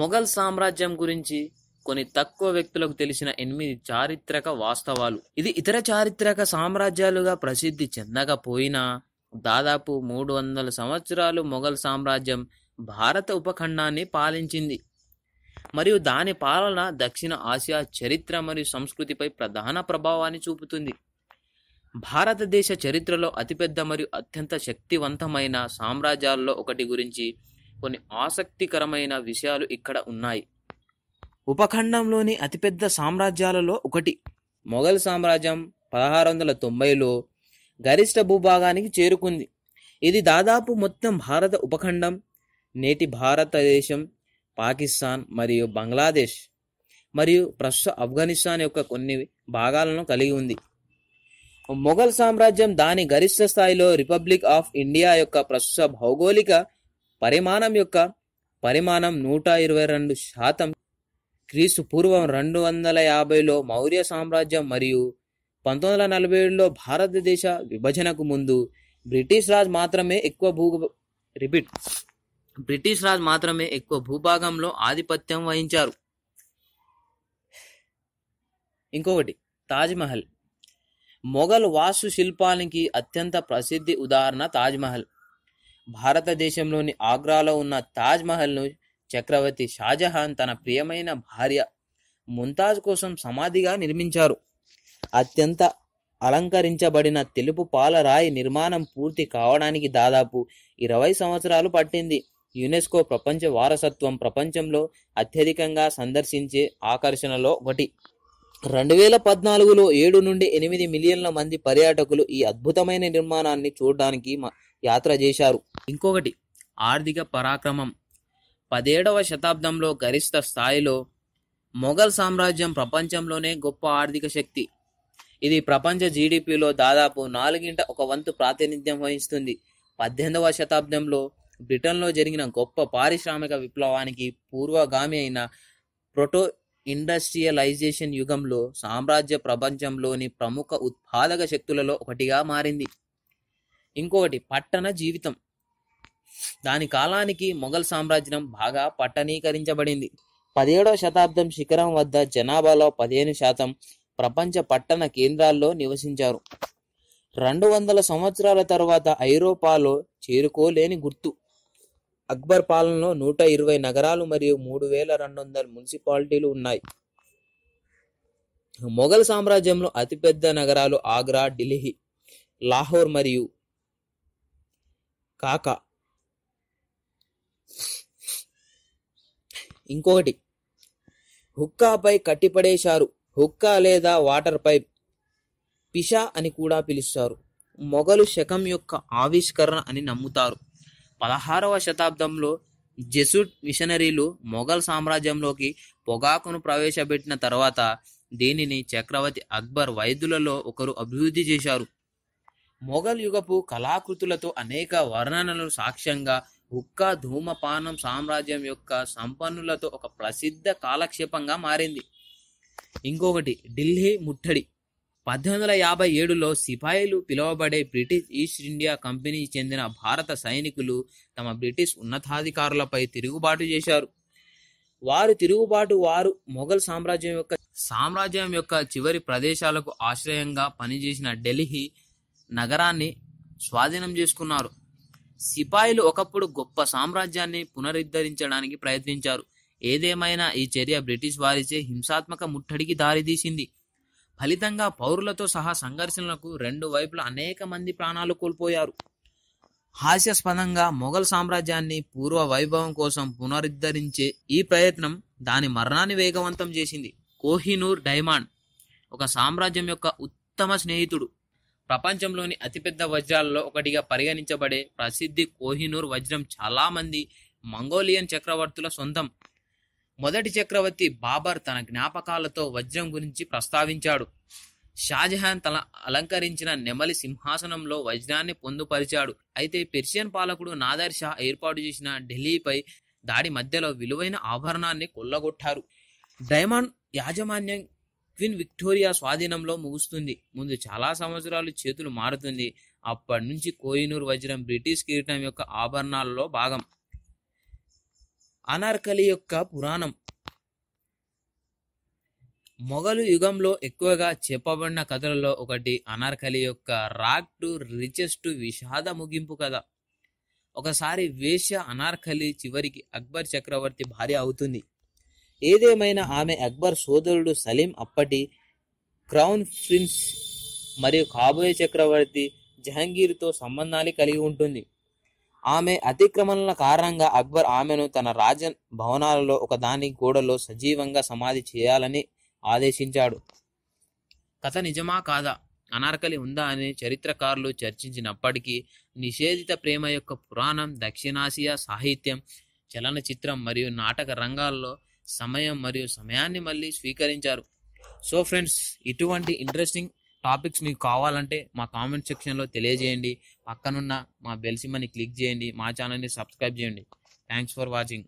మొఘల్ సామ్రాజ్యం గురించి కొన్ని తక్కువ వ్యక్తులకు తెలిసిన ఎనిమిది చారిత్రక వాస్తవాలు ఇది ఇతర చారిత్రక సామ్రాజ్యాలుగా ప్రసిద్ధి చెందకపోయినా దాదాపు మూడు వందల సంవత్సరాలు మొఘల్ సామ్రాజ్యం భారత ఉపఖండాన్ని పాలించింది మరియు దాని పాలన దక్షిణ ఆసియా చరిత్ర మరియు సంస్కృతిపై ప్రధాన ప్రభావాన్ని చూపుతుంది భారతదేశ చరిత్రలో అతిపెద్ద మరియు అత్యంత శక్తివంతమైన సామ్రాజ్యాల్లో ఒకటి గురించి కొన్ని ఆసక్తికరమైన విషయాలు ఇక్కడ ఉన్నాయి ఉపఖండంలోని అతిపెద్ద సామ్రాజ్యాలలో ఒకటి మొఘల్ సామ్రాజ్యం పదహారు వందల తొంభైలో గరిష్ట భూభాగానికి చేరుకుంది ఇది దాదాపు మొత్తం భారత ఉపఖండం నేటి భారతదేశం పాకిస్తాన్ మరియు బంగ్లాదేశ్ మరియు ప్రస్తుత ఆఫ్ఘనిస్తాన్ యొక్క కొన్ని భాగాలను కలిగి ఉంది మొఘల్ సామ్రాజ్యం దాని గరిష్ట స్థాయిలో రిపబ్లిక్ ఆఫ్ ఇండియా యొక్క ప్రస్తుత భౌగోళిక పరిమాణం యొక్క పరిమాణం నూట ఇరవై రెండు శాతం క్రీస్తు పూర్వం రెండు వందల యాభైలో మౌర్య సామ్రాజ్యం మరియు పంతొమ్మిది వందల నలభై ఏడులో భారతదేశ విభజనకు ముందు బ్రిటిష్ రాజ్ మాత్రమే ఎక్కువ భూ రిపీట్ బ్రిటిష్ రాజ్ మాత్రమే ఎక్కువ భూభాగంలో ఆధిపత్యం వహించారు ఇంకొకటి తాజ్మహల్ మొఘల్ వాస్తు శిల్పానికి అత్యంత ప్రసిద్ధి ఉదాహరణ తాజ్మహల్ భారతదేశంలోని ఆగ్రాలో ఉన్న తాజ్ మహల్ను చక్రవర్తి షాజహాన్ తన ప్రియమైన భార్య ముంతాజ్ కోసం సమాధిగా నిర్మించారు అత్యంత అలంకరించబడిన తెలుపు పాలరాయి నిర్మాణం పూర్తి కావడానికి దాదాపు ఇరవై సంవత్సరాలు పట్టింది యునెస్కో ప్రపంచ వారసత్వం ప్రపంచంలో అత్యధికంగా సందర్శించే ఆకర్షణలో ఒకటి రెండు వేల పద్నాలుగులో ఏడు నుండి ఎనిమిది మిలియన్ల మంది పర్యాటకులు ఈ అద్భుతమైన నిర్మాణాన్ని చూడడానికి యాత్ర చేశారు ఇంకొకటి ఆర్థిక పరాక్రమం పదిహేడవ శతాబ్దంలో గరిష్ట స్థాయిలో మొఘల్ సామ్రాజ్యం ప్రపంచంలోనే గొప్ప ఆర్థిక శక్తి ఇది ప్రపంచ జీడిపిలో దాదాపు నాలుగింట ఒక వంతు ప్రాతినిధ్యం వహిస్తుంది పద్దెనిమిదవ శతాబ్దంలో బ్రిటన్లో జరిగిన గొప్ప పారిశ్రామిక విప్లవానికి పూర్వగామి అయిన ప్రొటో ఇండస్ట్రియలైజేషన్ యుగంలో సామ్రాజ్య ప్రపంచంలోని ప్రముఖ ఉత్పాదక శక్తులలో ఒకటిగా మారింది ఇంకొకటి పట్టణ జీవితం దాని కాలానికి మొఘల్ సామ్రాజ్యం బాగా పట్టణీకరించబడింది పదిహేడవ శతాబ్దం శిఖరం వద్ద జనాభాలో పదిహేను శాతం ప్రపంచ పట్టణ కేంద్రాల్లో నివసించారు రెండు వందల సంవత్సరాల తర్వాత ఐరోపాలో చేరుకోలేని గుర్తు అక్బర్ పాలనలో నూట ఇరవై నగరాలు మరియు మూడు వేల రెండు వందల మున్సిపాలిటీలు ఉన్నాయి మొఘల్ సామ్రాజ్యంలో అతిపెద్ద నగరాలు ఆగ్రా ఢిల్లీ లాహోర్ మరియు కాక ఇంకొకటి హుక్కాపై కట్టిపడేశారు హుక్కా లేదా వాటర్ పైప్ పిషా అని కూడా పిలుస్తారు మొఘలు శకం యొక్క ఆవిష్కరణ అని నమ్ముతారు పదహారవ శతాబ్దంలో జెసుట్ మిషనరీలు మొఘల్ సామ్రాజ్యంలోకి పొగాకును ప్రవేశపెట్టిన తర్వాత దీనిని చక్రవర్తి అక్బర్ వైద్యులలో ఒకరు అభివృద్ధి చేశారు మొఘల్ యుగపు కళాకృతులతో అనేక వర్ణనలు సాక్ష్యంగా ఉక్క ధూమపానం సామ్రాజ్యం యొక్క సంపన్నులతో ఒక ప్రసిద్ధ కాలక్షేపంగా మారింది ఇంకొకటి ఢిల్లీ ముట్టడి పద్దెనిమిది వందల యాభై ఏడులో సిపాయిలు పిలువబడే బ్రిటిష్ ఈస్ట్ ఇండియా కంపెనీకి చెందిన భారత సైనికులు తమ బ్రిటిష్ ఉన్నతాధికారులపై తిరుగుబాటు చేశారు వారు తిరుగుబాటు వారు మొఘల్ సామ్రాజ్యం యొక్క సామ్రాజ్యం యొక్క చివరి ప్రదేశాలకు ఆశ్రయంగా పనిచేసిన ఢిల్లీ నగరాన్ని స్వాధీనం చేసుకున్నారు సిపాయిలు ఒకప్పుడు గొప్ప సామ్రాజ్యాన్ని పునరుద్ధరించడానికి ప్రయత్నించారు ఏదేమైనా ఈ చర్య బ్రిటిష్ వారిచే హింసాత్మక ముట్టడికి దారితీసింది ఫలితంగా పౌరులతో సహా సంఘర్షణలకు రెండు వైపులా అనేక మంది ప్రాణాలు కోల్పోయారు హాస్యాస్పదంగా మొఘల్ సామ్రాజ్యాన్ని పూర్వ వైభవం కోసం పునరుద్ధరించే ఈ ప్రయత్నం దాని మరణాన్ని వేగవంతం చేసింది కోహినూర్ డైమాండ్ ఒక సామ్రాజ్యం యొక్క ఉత్తమ స్నేహితుడు ప్రపంచంలోని అతిపెద్ద వజ్రాలలో ఒకటిగా పరిగణించబడే ప్రసిద్ధి కోహినూర్ వజ్రం చాలామంది మంగోలియన్ చక్రవర్తుల సొంతం మొదటి చక్రవర్తి బాబర్ తన జ్ఞాపకాలతో వజ్రం గురించి ప్రస్తావించాడు షాజహాన్ తన అలంకరించిన నెమలి సింహాసనంలో వజ్రాన్ని పొందుపరిచాడు అయితే పెర్షియన్ పాలకుడు నాదర్ షా ఏర్పాటు చేసిన ఢిల్లీపై దాడి మధ్యలో విలువైన ఆభరణాన్ని కొల్లగొట్టారు డైమండ్ యాజమాన్యం క్వీన్ విక్టోరియా స్వాధీనంలో ముగుస్తుంది ముందు చాలా సంవత్సరాలు చేతులు మారుతుంది అప్పటి నుంచి కోహినూర్ వజ్రం బ్రిటిష్ కిరీటం యొక్క ఆభరణాలలో భాగం అనార్కలి యొక్క పురాణం మొఘలు యుగంలో ఎక్కువగా చెప్పబడిన కథలలో ఒకటి అనార్కలి యొక్క రాక్ టు రిచెస్ టు విషాద ముగింపు కథ ఒకసారి వేశ్య అనార్కలి చివరికి అక్బర్ చక్రవర్తి భార్య అవుతుంది ఏదేమైనా ఆమె అక్బర్ సోదరుడు సలీం అప్పటి క్రౌన్ ప్రిన్స్ మరియు కాబోయే చక్రవర్తి జహంగీర్తో సంబంధాన్ని కలిగి ఉంటుంది ఆమె అతిక్రమణల కారణంగా అక్బర్ ఆమెను తన రాజ భవనాలలో ఒకదాని గోడలో సజీవంగా సమాధి చేయాలని ఆదేశించాడు కథ నిజమా కాదా అనార్కలి ఉందా అని చరిత్రకారులు చర్చించినప్పటికీ నిషేధిత ప్రేమ యొక్క పురాణం దక్షిణాసియా సాహిత్యం చలనచిత్రం మరియు నాటక రంగాల్లో సమయం మరియు సమయాన్ని మళ్ళీ స్వీకరించారు సో ఫ్రెండ్స్ ఇటువంటి ఇంట్రెస్టింగ్ టాపిక్స్ మీకు కావాలంటే మా కామెంట్ సెక్షన్లో తెలియజేయండి పక్కనున్న మా బెల్సిమ్మని క్లిక్ చేయండి మా ఛానల్ని సబ్స్క్రైబ్ చేయండి థ్యాంక్స్ ఫర్ వాచింగ్